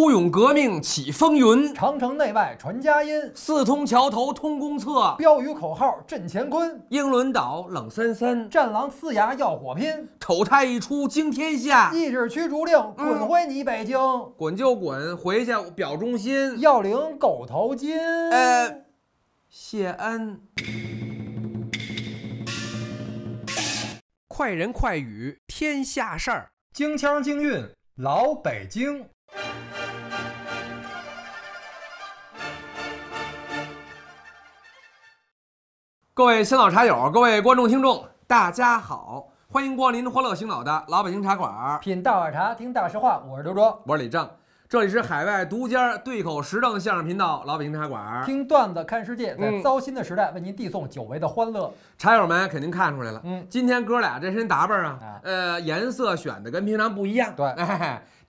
孤勇革命起风云，长城内外传佳音。四通桥头通公厕，标语口号震乾坤。英伦岛冷森森，战狼呲牙要火拼。丑态一出惊天下，一纸驱逐令，滚回你北京。滚就滚回去，表忠心，要领狗头金。呃，谢恩。快人快语，天下事儿，京腔京韵，老北京。各位青岛茶友，各位观众听众，大家好，欢迎光临欢乐青岛的老北京茶馆，品大碗茶，听大实话。我是刘卓，我是李正，这里是海外独家对口实政相声频道老北京茶馆，听段子看世界，在糟心的时代为您递送久违的欢乐。茶友们肯定看出来了，嗯，今天哥俩这身打扮啊，呃，颜色选的跟平常不一样，对。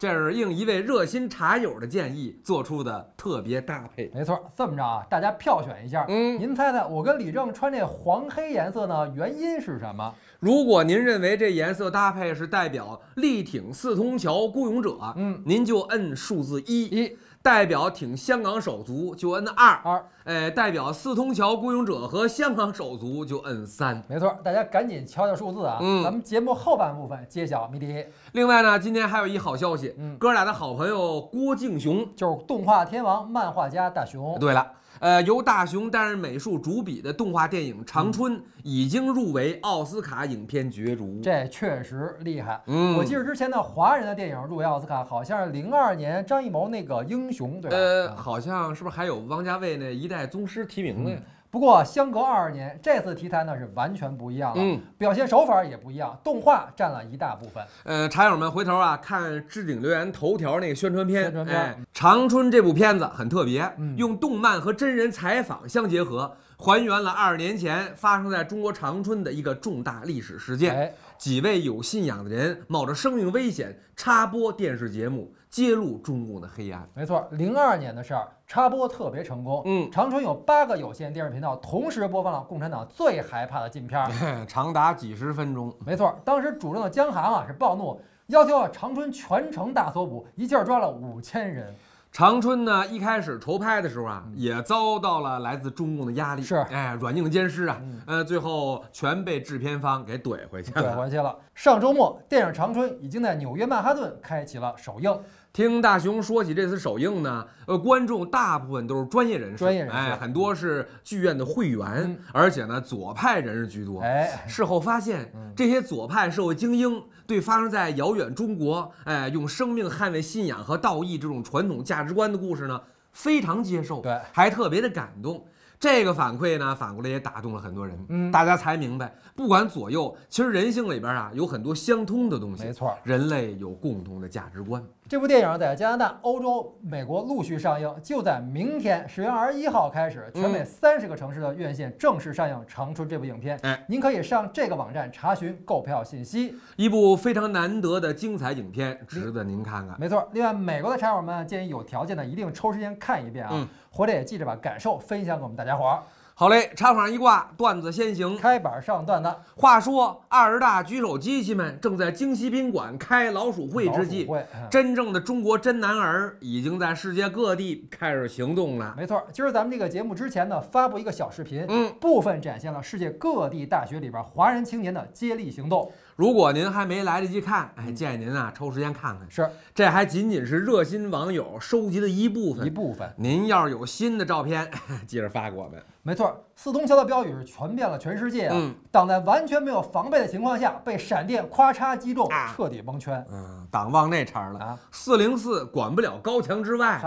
这是应一位热心茶友的建议做出的特别搭配，没错，这么着啊，大家票选一下，嗯，您猜猜我跟李正穿这黄黑颜色呢原因是什么？如果您认为这颜色搭配是代表力挺四通桥孤勇者，嗯，您就摁数字一。代表挺香港手足就摁二二，哎，代表四通桥雇佣者和香港手足就摁三。没错，大家赶紧敲敲数字啊！嗯，咱们节目后半部分揭晓谜底。另外呢，今天还有一好消息，哥俩的好朋友郭靖雄，就是动画天王、漫画家大雄。对了。呃，由大雄担任美术主笔的动画电影《长春》已经入围奥斯卡影片角逐，这确实厉害。嗯，我记得之前的华人的电影入围奥斯卡，好像是零二年张艺谋那个《英雄》，对吧？好像是不是还有王家卫那一代宗师提名呢？不过相隔二十年，这次题材呢是完全不一样了，嗯，表现手法也不一样，动画占了一大部分。呃，茶友们回头啊看置顶留言头条那个宣传片，哎，长春这部片子很特别，用动漫和真人采访相结合，还原了二十年前发生在中国长春的一个重大历史事件。几位有信仰的人冒着生命危险插播电视节目。揭露中共的黑暗。没错，零二年的事儿插播特别成功。嗯，长春有八个有线电视频道同时播放了共产党最害怕的禁片，长达几十分钟。没错，当时主政的江寒啊是暴怒，要求啊长春全城大搜捕，一气儿抓了五千人。长春呢一开始筹拍的时候啊，也遭到了来自中共的压力，是哎软硬兼施啊，呃最后全被制片方给怼回去了，怼回去了。上周末，电影《长春》已经在纽约曼哈顿开启了首映。听大雄说起这次首映呢，呃，观众大部分都是专业人，专业人士，哎，很多是剧院的会员，而且呢，左派人士居多，哎。事后发现，这些左派社会精英对发生在遥远中国，哎，用生命捍卫信仰和道义这种传统价值观的故事呢，非常接受，对，还特别的感动。这个反馈呢，反过来也打动了很多人。嗯，大家才明白，不管左右，其实人性里边啊，有很多相通的东西。没错，人类有共同的价值观。这部电影在加拿大、欧洲、美国陆续上映。就在明天，十月二十一号开始，全美三十个城市的院线正式上映《长春》这部影片。哎，您可以上这个网站查询购票信息。一部非常难得的精彩影片，值得您看看。没错。另外，美国的茶友们建议有条件的一定抽时间看一遍啊，回来也记着把感受分享给我们大家伙。好嘞，插画一挂，段子先行，开板上段子。话说二十大举手机器们正在京西宾馆开老鼠会之际，真正的中国真男儿已经在世界各地开始行动了。没错，今儿咱们这个节目之前呢，发布一个小视频，嗯，部分展现了世界各地大学里边华人青年的接力行动。如果您还没来得及看，哎，建议您啊抽时间看看。是，这还仅仅是热心网友收集的一部分。一部分。您要是有新的照片，接 着发给我们。没错，四通桥的标语是传遍了全世界啊！党在完全没有防备的情况下被闪电咔嚓击中，彻底蒙圈。嗯，党忘那茬了啊！四零四管不了高墙之外。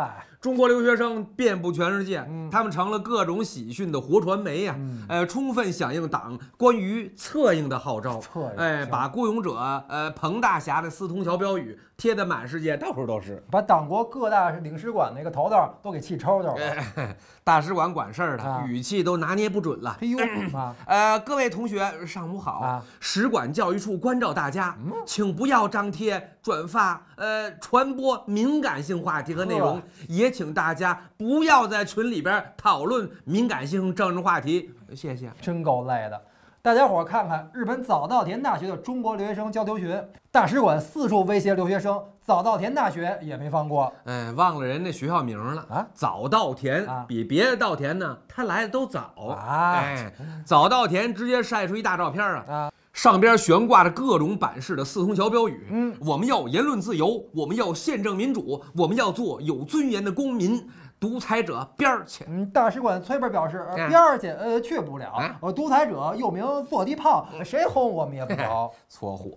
中国留学生遍布全世界，他们成了各种喜讯的活传媒呀！呃，充分响应党关于策应的号召，哎，把雇佣者呃彭大侠的四通桥标语。贴的满世界，到处都是，把党国各大领事馆那个头头都给气抽掉了。大使馆管事儿的语气都拿捏不准了。哎呦，呃，各位同学，上午好，使馆教育处关照大家，请不要张贴、转发、呃，传播敏感性话题和内容，也请大家不要在群里边讨论敏感性政治话题。谢谢，真够累的。大家伙儿看看日本早稻田大学的中国留学生交流群，大使馆四处威胁留学生，早稻田大学也没放过。哎，忘了人那学校名了啊？早稻田比别的稻田呢，他来的都早啊！哎，早稻田直接晒出一大照片啊，上边悬挂着各种版式的四通桥标语。嗯，我们要言论自由，我们要宪政民主，我们要做有尊严的公民。独裁者边儿去，大使馆崔妹儿表示，边儿去，呃，去不了。呃，独裁者又名坐地炮，谁轰我们也不着。搓火，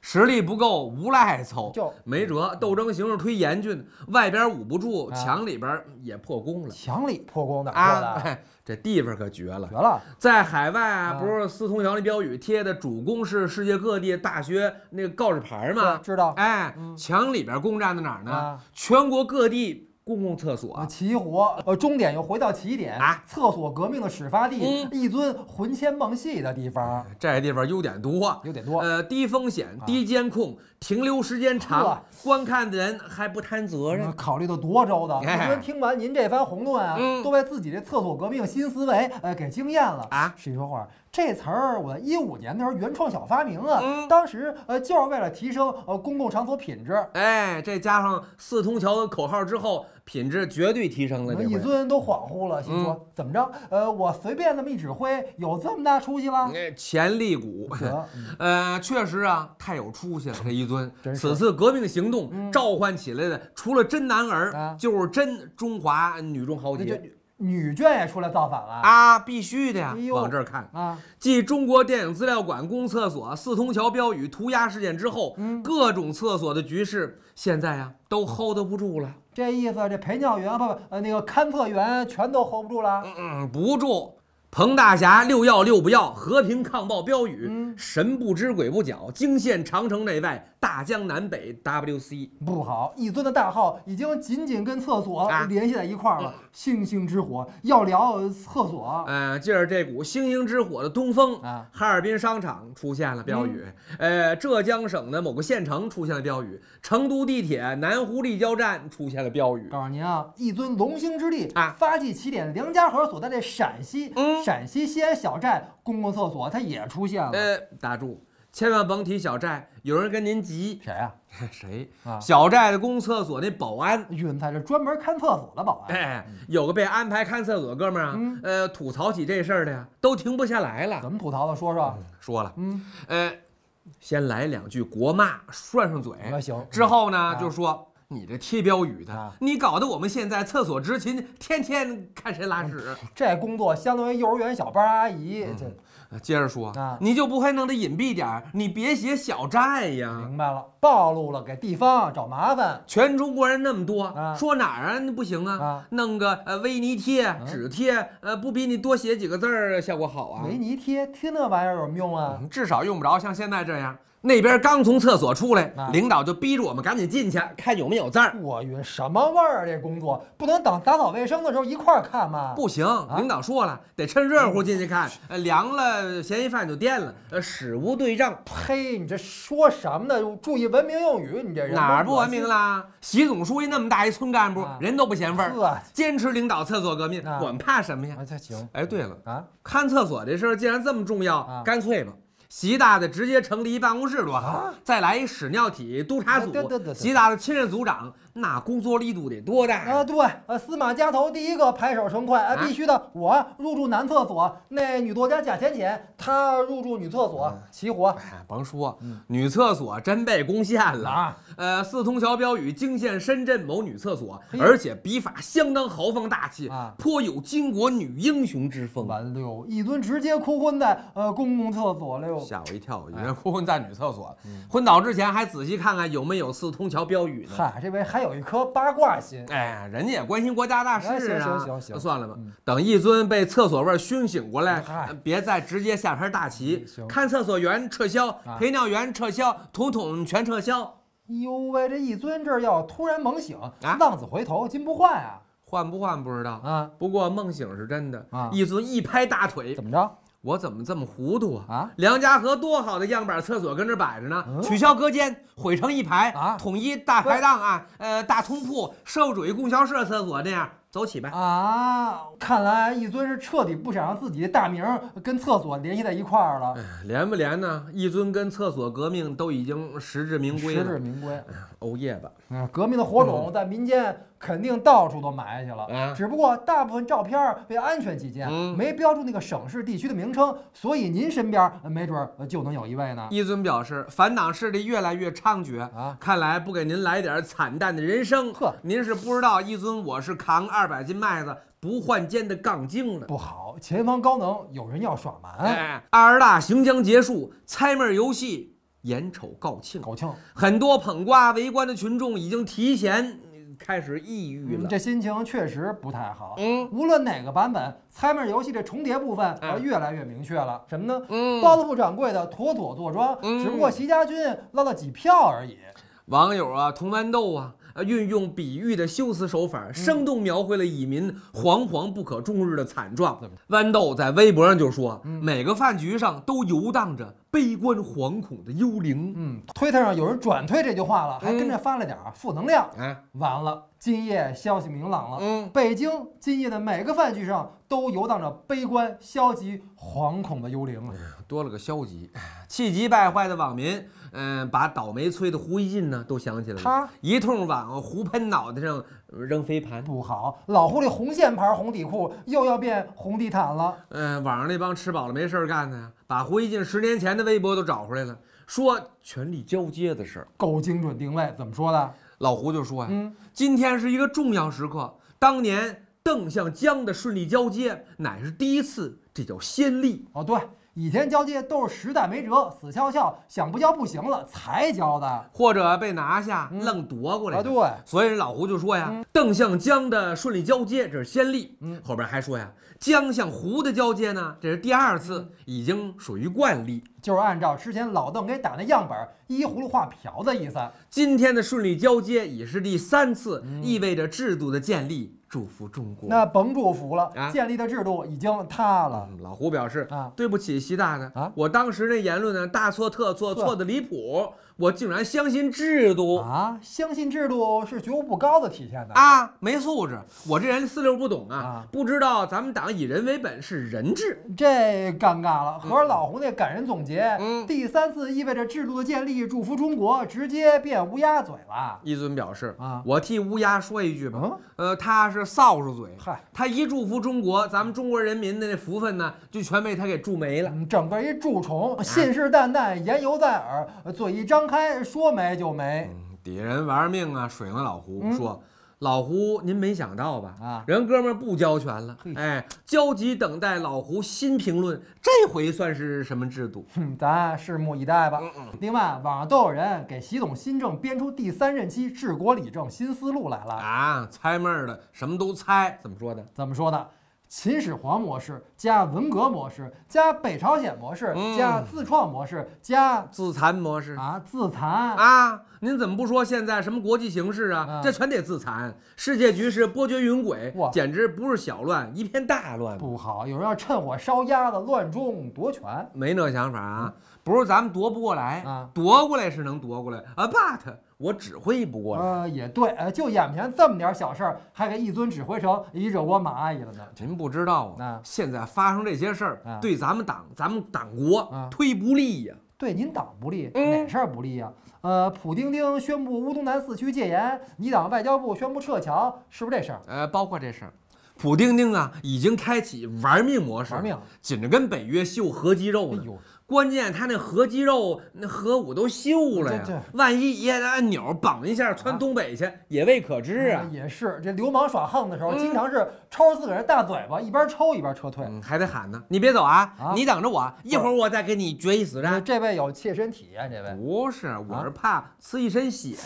实力不够，无赖凑，就没辙。斗争形势忒严峻，外边捂不住，墙里边也破功了。墙里破破的啊，这地方可绝了，绝了。在海外啊，不是四通桥那标语贴的主攻是世界各地大学那个告示牌吗？知道。哎，墙里边攻占在哪儿呢？全国各地。公共厕所，齐活，呃，终点又回到起点啊！厕所革命的始发地，一尊魂牵梦系的地方。这地方优点多优点多。呃，低风险，低监控，停留时间长，观看的人还不贪责任，考虑到多周到。我们听完您这番宏论啊，都被自己这厕所革命新思维呃给惊艳了啊！谁说话？这词儿我一五年的时候原创小发明啊，当时呃就是为了提升呃公共场所品质，哎，这加上四通桥的口号之后。品质绝对提升了，一尊都恍惚了，心说怎么着？呃，我随便那么一指挥，有这么大出息了？潜力股，呃，确实啊，太有出息了，这一尊。此次革命行动召唤起来的，除了真男儿，就是真中华女中豪杰。女眷也出来造反了啊！必须的呀！往这儿看啊！继中国电影资料馆公厕所四通桥标语涂鸦事件之后，嗯，各种厕所的局势现在呀都 hold 不住了。这意思，这陪尿员不不呃那个勘测员全都 hold 不住了，嗯嗯，不住。彭大侠六要六不要，和平抗暴标语，神不知鬼不觉，惊现长城内外，大江南北。W C 不好，一尊的大号已经紧紧跟厕所联系在一块儿了。星星之火要聊厕所，呃，借着这股星星之火的东风啊，哈尔滨商场出现了标语，呃，浙江省的某个县城出现了标语，成都地铁南湖立交站出现了标语。告诉您啊，一尊龙兴之地啊，发迹起点梁家河所在的陕西，嗯。陕西西安小寨公共厕所，它也出现了。呃，打住，千万甭提小寨，有人跟您急。谁啊？谁？啊，小寨的公共厕所那保安，晕，在这专门看厕所的保安。哎，有个被安排看厕所哥们儿，呃，吐槽起这事儿的，都停不下来了。怎么吐槽的？说说。说了。嗯。呃，先来两句国骂，涮涮嘴。那行。之后呢，就说。你这贴标语的，你搞得我们现在厕所执勤，天天看谁拉屎，这工作相当于幼儿园小班阿姨这。接着说啊，你就不会弄得隐蔽点儿？你别写小寨呀！明白了，暴露了，给地方找麻烦。全中国人那么多，说哪儿啊？不行啊！弄个呃，威尼贴、纸贴，呃，不比你多写几个字儿效果好啊？威尼贴贴那玩意儿有用啊！至少用不着像现在这样，那边刚从厕所出来，领导就逼着我们赶紧进去看有没有字儿。我晕，什么味儿啊？这工作不能等打扫卫生的时候一块儿看吗？不行，领导说了，得趁热乎进去看，呃，凉了。嫌疑犯就颠了，呃，史无对证。呸！你这说什么呢？注意文明用语，你这人哪儿不文明啦？习总书记那么大一村干部，人都不嫌味儿，坚持领导厕所革命，我、们怕什么呀？哎，对了，啊，看厕所这事儿既然这么重要，干脆吧，习大的直接成立一办公室多好，再来一屎尿体督察组，习大的亲任组长。那工作力度得多大啊！对，呃，司马家头第一个拍手称快啊，必须的。我入住男厕所，那女作家贾浅浅她入住女厕所，齐活。哎，甭说，女厕所真被攻陷了。呃，四通桥标语惊现深圳某女厕所，而且笔法相当豪放大气，颇有巾帼女英雄之风。完溜，一尊直接哭昏在呃公共厕所了吓我一跳，以为哭昏在女厕所昏倒之前还仔细看看有没有四通桥标语呢。嗨，这边还有。有一颗八卦心，哎，人家也关心国家大事啊。行行行行，算了吧。等一尊被厕所味熏醒过来，别再直接下盘大棋。看厕所员撤销，陪尿员撤销，统统全撤销。哟呦喂，这一尊这要突然猛醒浪子回头金不换啊。换不换不知道啊，不过梦醒是真的啊。一尊一拍大腿，怎么着？我怎么这么糊涂啊！啊，梁家河多好的样板厕所跟这摆着呢，取消隔间，毁成一排啊，统一大排档啊，呃，大通铺，社会主义供销社厕所那样。走起呗！啊，看来一尊是彻底不想让自己的大名跟厕所联系在一块儿了。连不连呢？一尊跟厕所革命都已经实至名归。实至名归。欧耶吧。啊，革命的火种在民间肯定到处都埋下去了。只不过大部分照片为安全起见，没标注那个省市地区的名称，所以您身边没准就能有一位呢。一尊表示，反党势力越来越猖獗啊！看来不给您来点惨淡的人生，呵，您是不知道一尊我是扛二。二百斤麦子不换肩的杠精了，不好！前方高能，有人要耍蛮。二大行将结束，猜妹游戏，眼瞅告罄。告罄，很多捧瓜围观的群众已经提前开始抑郁了，这心情确实不太好。嗯，无论哪个版本，猜谜游戏这重叠部分越来越明确了，什么呢？嗯，包子铺掌柜的妥妥坐庄，只不过席家军捞了几票而已。网友啊，铜豌豆啊。运用比喻的修辞手法，生动描绘了蚁民惶惶不可终日的惨状。豌豆在微博上就说：“每个饭局上都游荡着。”悲观、惶恐的幽灵。嗯推特上有人转推这句话了，还跟着发了点负能量。哎，完了！今夜消息明朗了。嗯，北京今夜的每个饭局上都游荡着悲观、消极、惶恐的幽灵。啊。多了个消极。气急败坏的网民，嗯，把倒霉催的胡一进呢都想起来了，他一通往胡喷脑袋上。扔飞盘不好，老胡这红线牌红底裤又要变红地毯了。嗯，网上那帮吃饱了没事干的，呀，把胡一进十年前的微博都找出来了，说权力交接的事，儿，够精准定位。怎么说的？老胡就说呀，嗯，今天是一个重要时刻，当年邓向江的顺利交接乃是第一次，这叫先例哦，对。以前交接都是实在没辙、死翘翘，想不交不行了才交的，或者被拿下，愣夺过来。对，所以老胡就说呀：“邓向江的顺利交接，这是先例。后边还说呀，江向胡的交接呢，这是第二次，已经属于惯例。就是按照之前老邓给打的样本，依葫芦画瓢的意思。今天的顺利交接已是第三次，意味着制度的建立。”祝福中国？那甭祝福了啊！建立的制度已经塌了。老胡表示啊，对不起西大呢啊，我当时那言论呢，大错特错，错的离谱。我竟然相信制度啊！相信制度是觉悟不高的体现的啊！没素质，我这人四六不懂啊，不知道咱们党以人为本是人治，这尴尬了。和老胡那感人总结，第三次意味着制度的建立，祝福中国直接变乌鸦嘴了。一尊表示啊，我替乌鸦说一句吧，呃，他是扫帚嘴，嗨，他一祝福中国，咱们中国人民的那福分呢，就全被他给祝没了，整个一蛀虫，信誓旦旦，言犹在耳，嘴一张。开说没就没，底下人玩命啊！水了老胡说，老胡您没想到吧啊？人哥们儿不交权了，哎，焦急等待老胡新评论，这回算是什么制度？咱拭目以待吧。嗯嗯。另外网上都有人给习总新政编出第三任期治国理政新思路来了啊！猜妹儿的什么都猜，怎么说的？怎么说的？秦始皇模式加文革模式加北朝鲜模式加自创模式加自残模式啊自残啊！您怎么不说现在什么国际形势啊？这全得自残！世界局势波谲云诡，简直不是小乱，一片大乱。不好，有人要趁火烧鸭子乱中夺权，没那想法啊。不是咱们夺不过来啊，夺过来是能夺过来啊，but 我指挥不过来。呃，也对，呃，就眼前这么点小事儿，还给一尊指挥成一惹马阿姨了呢。您不知道啊，现在发生这些事儿，对咱们党、咱们党国，忒不利呀。对，您党不利，哪事儿不利呀？呃，普丁丁宣布乌东南四区戒严，你党外交部宣布撤侨，是不是这事儿？呃，包括这事儿。普丁丁啊，已经开启玩命模式，玩命，紧着跟北约秀核肌肉呢。关键他那核肌肉、那核武都锈了呀！万一一按按钮绑一下窜东北去，也未可知啊！也是，这流氓耍横的时候，经常是抽着自个儿大嘴巴，一边抽一边撤退，还得喊呢：“你别走啊，你等着我，一会儿我再跟你决一死战。”这位有切身体验，这位不是，我是怕呲一身血，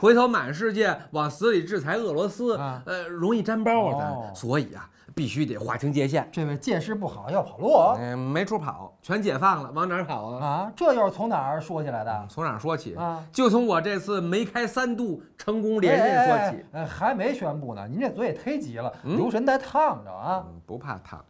回头满世界往死里制裁俄罗斯，呃，容易沾包啊，咱。所以啊。必须得划清界限。这位见势不好要跑路，嗯，没处跑，全解放了，往哪儿跑啊？啊，这又是从哪儿说起来的？从哪儿说起啊？就从我这次梅开三度成功连任说起。还没宣布呢。您这嘴也忒急了，留神再烫着啊。不怕烫，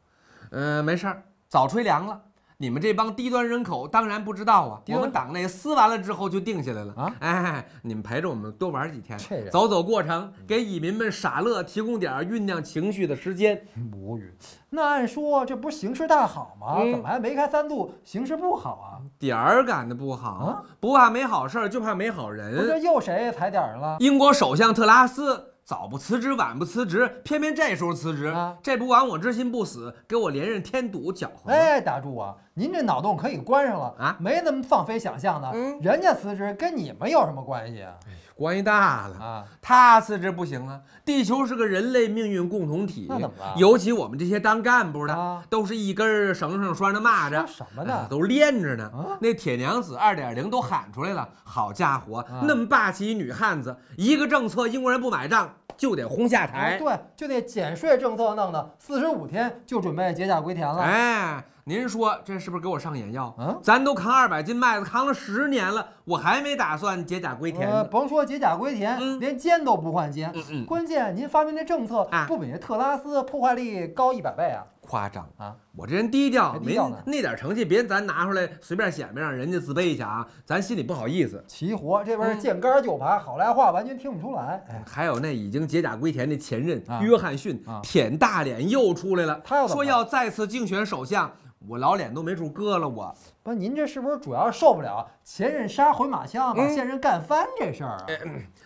嗯，没事儿，早吹凉了。你们这帮低端人口当然不知道啊！我们党内撕完了之后就定下来了啊！哎，你们陪着我们多玩几天，走走过程，给蚁民们傻乐提供点酝酿情绪的时间。无语。那按说这不是形势大好吗？怎么还梅开三度？形势不好啊？点儿赶的不好，不怕没好事儿，就怕没好人。又谁踩点儿了？英国首相特拉斯早不辞职晚不辞职，偏偏这时候辞职，这不亡我之心不死，给我连任添堵搅和？哎，打住啊！您这脑洞可以关上了啊，没那么放飞想象的。嗯，人家辞职跟你们有什么关系啊？关系大了啊！他辞职不行了，地球是个人类命运共同体。那怎么尤其我们这些当干部的，都是一根绳上拴着蚂蚱。什么的都连着呢。那铁娘子二点零都喊出来了，好家伙，那么霸气一女汉子，一个政策英国人不买账。就得轰下台，对，就那减税政策弄的，四十五天就准备解甲归田了。哎，您说这是不是给我上眼药？嗯，咱都扛二百斤麦子扛了十年了，我还没打算解甲归田呢。甭说解甲归田，连肩都不换肩。嗯嗯，关键您发明这政策，不比那特拉斯破坏力高一百倍啊？夸张啊！我这人低调，没那点成绩，别咱拿出来随便显摆，让人家自卑一下啊！咱心里不好意思。齐活，这边见杆就爬，好赖话完全听不出来。还有那已经解甲归田的前任约翰逊，舔大脸又出来了。他要说要再次竞选首相，我老脸都没处搁了。我，不，您这是不是主要受不了前任杀回马枪把现任干翻这事儿啊？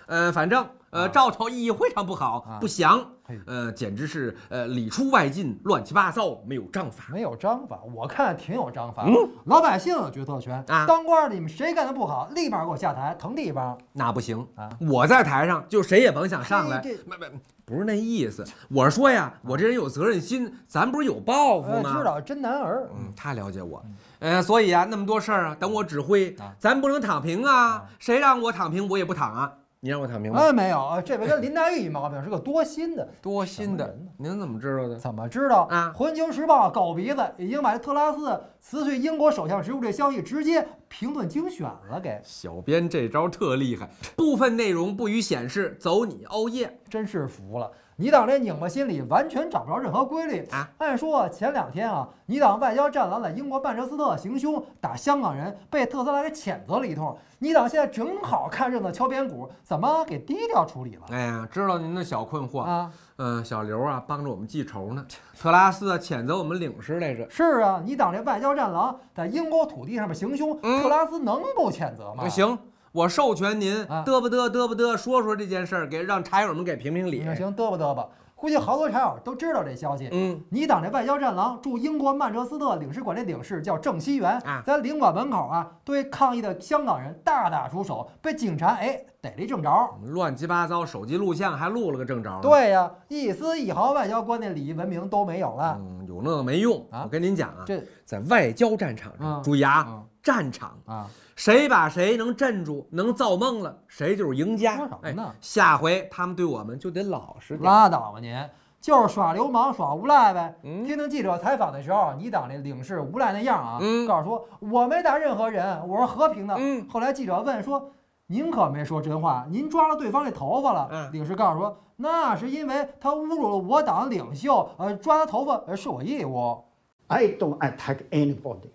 嗯，反正。呃，兆头意义非常不好，不祥。呃，简直是呃里出外进，乱七八糟，没有章法。没有章法，我看挺有章法。老百姓有决策权啊，当官的你们谁干的不好，立马给我下台，腾地方。那不行啊！我在台上就谁也甭想上来。没没，不是那意思，我是说呀，我这人有责任心，咱不是有抱负吗？知道，真男儿。嗯，他了解我，呃，所以啊，那么多事儿啊，等我指挥，咱不能躺平啊！谁让我躺平，我也不躺啊！你让我躺平？哎，没有啊，这回跟林黛玉一毛病，是个多心的。多心的，您怎么知道的？怎么知道啊？环球时报狗鼻子已经把这特拉斯辞去英国首相职务这消息直接评论精选了，给小编这招特厉害。部分内容不予显示，走你欧耶，真是服了。你党这拧巴心理完全找不着任何规律啊！按说前两天啊，你党外交战狼在英国曼彻斯特行凶打香港人，被特斯拉给谴责了一通。你党现在正好看热闹敲边鼓，怎么给低调处理了？哎呀，知道您的小困惑啊，嗯，小刘啊，帮着我们记仇呢。特拉斯谴责我们领事来着。是啊，你党这外交战狼在英国土地上面行凶，特拉斯能不谴责吗？行。我授权您嘚不嘚嘚不嘚说说这件事儿，给让茶友们给评评理。行，嘚不嘚吧，估计好多茶友都知道这消息。嗯，你当这外交战狼驻英国曼彻斯特领事馆的领事叫郑希元，在领馆门口啊，对抗议的香港人大打出手，被警察哎逮了一正着，乱七八糟，手机录像还录了个正着。对呀，一丝一毫外交观念、礼仪文明都没有了。嗯，有那个没用啊？我跟您讲啊，这在外交战场上注意啊。战场啊，谁把谁能镇住，能造梦了，谁就是赢家。说什么呢？下回他们对我们就得老实点。拉倒吧您，就是耍流氓耍无赖呗。听听记者采访的时候，你党那领事无赖那样啊？嗯，告诉说我没打任何人，我是和平的。嗯，后来记者问说，您可没说真话，您抓了对方这头发了。嗯，领事告诉说，那是因为他侮辱了我党领袖，呃，抓他头发是我义务。I don't attack anybody.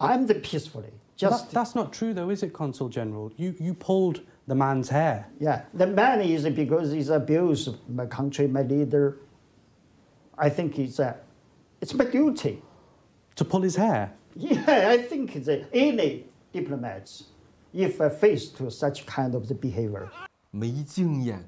I'm the peacefully. Just that, that's not true, though, is it, Consul General? You you pulled the man's hair. Yeah, the man is because he's abused my country, my leader. I think it's uh, it's my duty to pull his hair. Yeah, I think it's, uh, any diplomats, if uh, faced to such kind of the behavior. 没经验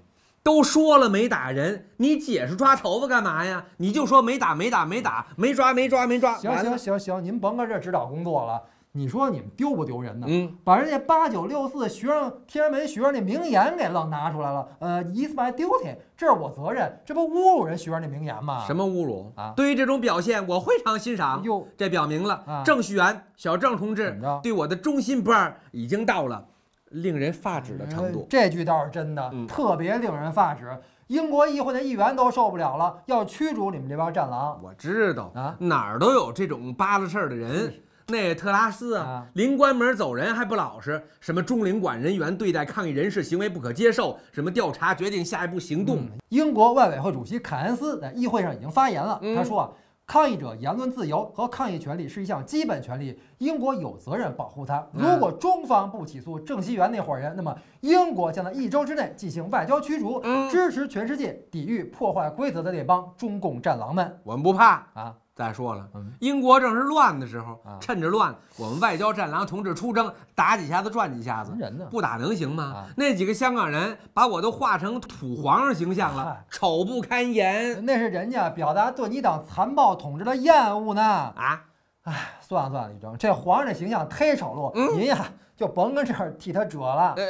都说了没打人，你解释抓头发干嘛呀？你就说没打没打没打，没抓没抓没抓。行行行行，您甭搁这指导工作了。你说你们丢不丢人呢？嗯，把人家八九六四学生天安门学生那名言给愣拿出来了，呃，my d u 丢 y 这是我责任，这不侮辱人学生那名言吗？什么侮辱啊？对于这种表现，我非常欣赏。哟，这表明了郑旭元小郑同志对我的忠心不二已经到了。令人发指的程度，这句倒是真的，特别令人发指。英国议会的议员都受不了了，要驱逐你们这帮战狼。我知道啊，哪儿都有这种扒拉事儿的人。那特拉斯啊，临关门走人还不老实，什么中领馆人员对待抗议人士行为不可接受，什么调查决定下一步行动。英国外委会主席凯恩斯在议会上已经发言了，他说啊。抗议者言论自由和抗议权利是一项基本权利，英国有责任保护它。如果中方不起诉郑希元那伙人，那么英国将在一周之内进行外交驱逐，支持全世界抵御破坏规则的那帮中共战狼们。我们不怕啊！再说了，英国正是乱的时候，趁着乱，我们外交战狼同志出征，打几下子赚几下子。不打能行吗？那几个香港人把我都画成土皇上形象了，丑不堪言。那是人家表达对你党残暴统治的厌恶呢。啊，唉。算了算了，李征，这皇上的形象忒丑陋，您呀就甭跟这儿替他遮了。哎，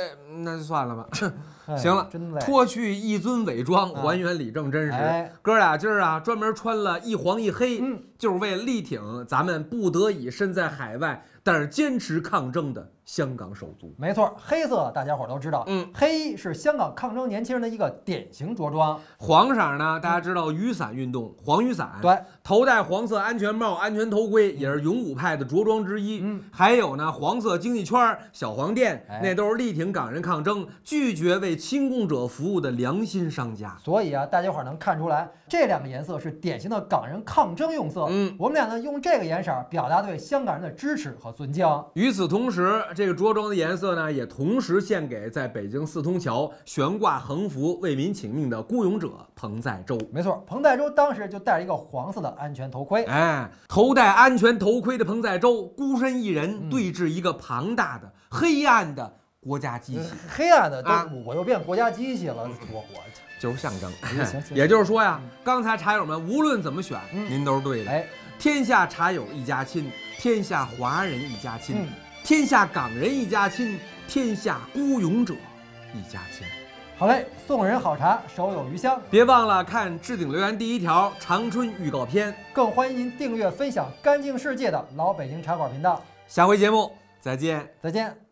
那就算了吧。行了，真脱去一尊伪装，还原李正真实。哥俩今儿啊专门穿了一黄一黑，就是为了力挺咱们不得已身在海外，但是坚持抗争的香港手足。没错，黑色大家伙都知道，嗯，黑衣是香港抗争年轻人的一个典型着装。黄色呢，大家知道雨伞运动，黄雨伞，对，头戴黄色安全帽、安全头盔也是勇武。派的着装之一，嗯，还有呢，黄色经济圈小黄店，那都是力挺港人抗争、拒绝为亲共者服务的良心商家。所以啊，大家伙儿能看出来，这两个颜色是典型的港人抗争用色。嗯，我们俩呢，用这个颜色表达对香港人的支持和尊敬。与此同时，这个着装的颜色呢，也同时献给在北京四通桥悬挂横幅为民请命的孤勇者彭在洲。没错，彭在洲当时就戴了一个黄色的安全头盔，哎，头戴安全头盔。的彭在洲孤身一人对峙一个庞大的黑暗的国家机器，黑暗的啊！我又变国家机器了，我我就是象征。也就是说呀，刚才茶友们无论怎么选，您都是对的。哎，天下茶友一家亲，天下华人一家亲，天下港人一家亲，天下孤勇者一家亲。好嘞，送人好茶，手有余香。别忘了看置顶留言第一条《长春预告片》，更欢迎您订阅分享《干净世界》的老北京茶馆频道。下回节目再见，再见。